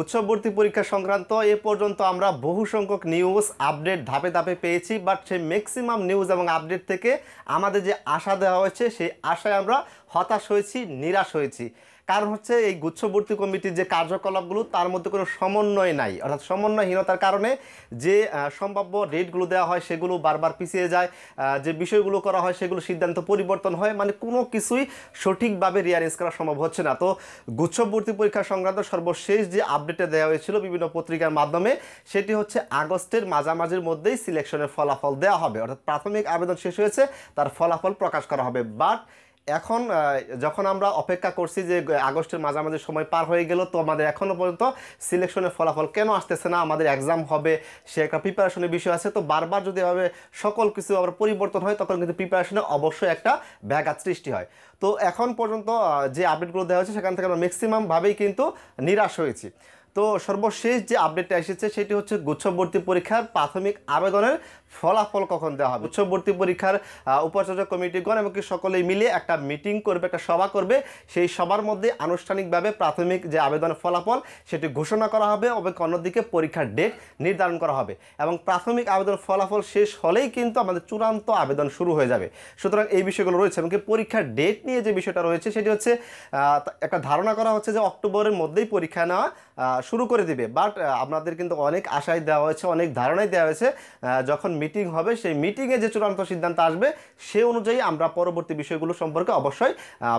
উৎসববর্তী পরীক্ষা সংক্রান্ত এ পর্যন্ত আমরা বহু সংখ্যক নিউজ আপডেট ধাপে ধাপে পেয়েছি বাট সেই ম্যাক্সিমাম নিউজ এবং আপডেট থেকে আমাদের যে আশা দেওয়া হয়েছে সেই আশায় আমরা হতাশ হয়েছি নিরাশ হয়েছি কারণ হচ্ছে এই গুচ্ছবর্তী কমিটির যে কার্যকলাপগুলো তার মধ্যে কোনো সমন্বয় নাই অর্থাৎ সমন্বয়হীনতার কারণে যে সম্ভাব্য রেটগুলো দেওয়া হয় সেগুলো বারবার পিছিয়ে যায় যে বিষয়গুলো করা হয় সেগুলো সিদ্ধান্ত পরিবর্তন হয় মানে কোনো কিছুই সঠিকভাবে রিয়ারেঞ্জ করা সম্ভব হচ্ছে না তো গুচ্ছবর্তী পরীক্ষা সংক্রান্ত সর্বশেষ যে আপডেটে দেওয়া হয়েছিল বিভিন্ন পত্রিকার মাধ্যমে সেটি হচ্ছে আগস্টের মাঝামাঝির মধ্যেই সিলেকশনের ফলাফল দেওয়া হবে অর্থাৎ প্রাথমিক আবেদন শেষ হয়েছে তার ফলাফল প্রকাশ করা হবে বাট এখন যখন আমরা অপেক্ষা করছি যে আগস্টের মাঝামাঝি সময় পার হয়ে গেল তো আমাদের এখনও পর্যন্ত সিলেকশনের ফলাফল কেন আসতেছে না আমাদের এক্সাম হবে সে একটা প্রিপারেশনের বিষয় আছে তো বারবার যদি এভাবে সকল কিছু আবার পরিবর্তন হয় তখন কিন্তু প্রিপারেশনে অবশ্যই একটা ব্যাঘাত সৃষ্টি হয় তো এখন পর্যন্ত যে আপডেটগুলো দেওয়া হয়েছে সেখান থেকে আমরা ম্যাক্সিমামভাবেই কিন্তু নিরাশ হয়েছি তো সর্বশেষ যে আপডেটটা এসেছে সেটি হচ্ছে গুচ্ছবর্তী পরীক্ষার প্রাথমিক আবেদনের ফলাফল কখন দেওয়া হবে গুচ্ছবর্তী পরীক্ষার উপাচার্য কমিটিগণ এমনকি সকলেই মিলে একটা মিটিং করবে একটা সভা করবে সেই সবার মধ্যে আনুষ্ঠানিকভাবে প্রাথমিক যে আবেদনের ফলাফল সেটি ঘোষণা করা হবে এবং অন্যদিকে পরীক্ষার ডেট নির্ধারণ করা হবে এবং প্রাথমিক আবেদন ফলাফল শেষ হলেই কিন্তু আমাদের চূড়ান্ত আবেদন শুরু হয়ে যাবে সুতরাং এই বিষয়গুলো রয়েছে এমনকি পরীক্ষার ডেট নিয়ে যে বিষয়টা রয়েছে সেটি হচ্ছে একটা ধারণা করা হচ্ছে যে অক্টোবরের মধ্যেই পরীক্ষা নেওয়া শুরু করে দিবে বাট আপনাদের কিন্তু অনেক আশায় দেওয়া হয়েছে অনেক ধারণাই দেওয়া হয়েছে যখন মিটিং হবে সেই মিটিংয়ে যে চূড়ান্ত সিদ্ধান্ত আসবে সে অনুযায়ী আমরা পরবর্তী বিষয়গুলো সম্পর্কে অবশ্যই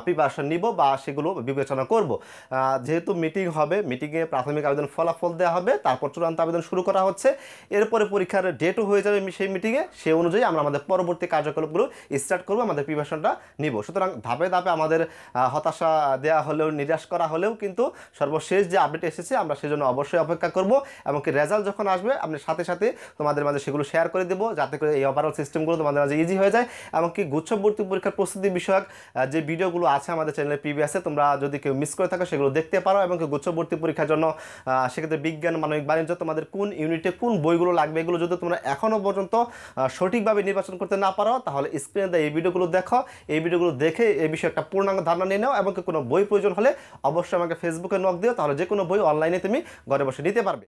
প্রিপারেশন নিব বা সেগুলো বিবেচনা করব যেহেতু মিটিং হবে মিটিংয়ে প্রাথমিক আবেদন ফলাফল দেওয়া হবে তারপর চূড়ান্ত আবেদন শুরু করা হচ্ছে এরপরে পরীক্ষার ডেটও হয়ে যাবে সেই মিটিংয়ে সে অনুযায়ী আমরা আমাদের পরবর্তী কার্যকলাপগুলো স্টার্ট করব আমাদের প্রিপারেশনটা নিব সুতরাং ধাপে ধাপে আমাদের হতাশা দেয়া হলেও নিরাশ করা হলেও কিন্তু সর্বশেষ যে আপডেট এসেছে আমরা সেজন্য অবশ্যই অপেক্ষা করব এবং কি রেজাল্ট যখন আসবে আপনি সাথে সাথে তোমাদের মাঝে সেগুলো শেয়ার করে দেবো যাতে করে এই অপারেল সিস্টেমগুলো তোমাদের মাঝে ইজি হয়ে যায় এবং কি গুচ্ছভর্তি পরীক্ষার প্রস্তুতি বিষয়ক যে ভিডিওগুলো আছে আমাদের চ্যানেলে প্রিভিয়াসে তোমরা যদি কেউ মিস করে থাকো সেগুলো দেখতে পারো এবং কি পরীক্ষার জন্য সেক্ষেত্রে বিজ্ঞান মানবিক বাণিজ্য তোমাদের কোন ইউনিটে কোন বইগুলো লাগবে এগুলো যদি তোমরা এখনও পর্যন্ত সঠিকভাবে নির্বাচন করতে না পারো তাহলে স্ক্রিনে দেয় এই ভিডিওগুলো দেখো এই ভিডিওগুলো দেখে এই বিষয়ে একটা পূর্ণাঙ্গ ধারণা নিয়ে নাও এবং কোনো বই প্রয়োজন হলে অবশ্যই আমাকে ফেসবুকে নক দিও তাহলে যে কোনো বই অনলাইনে তুমি ঘরে বসে নিতে পারবে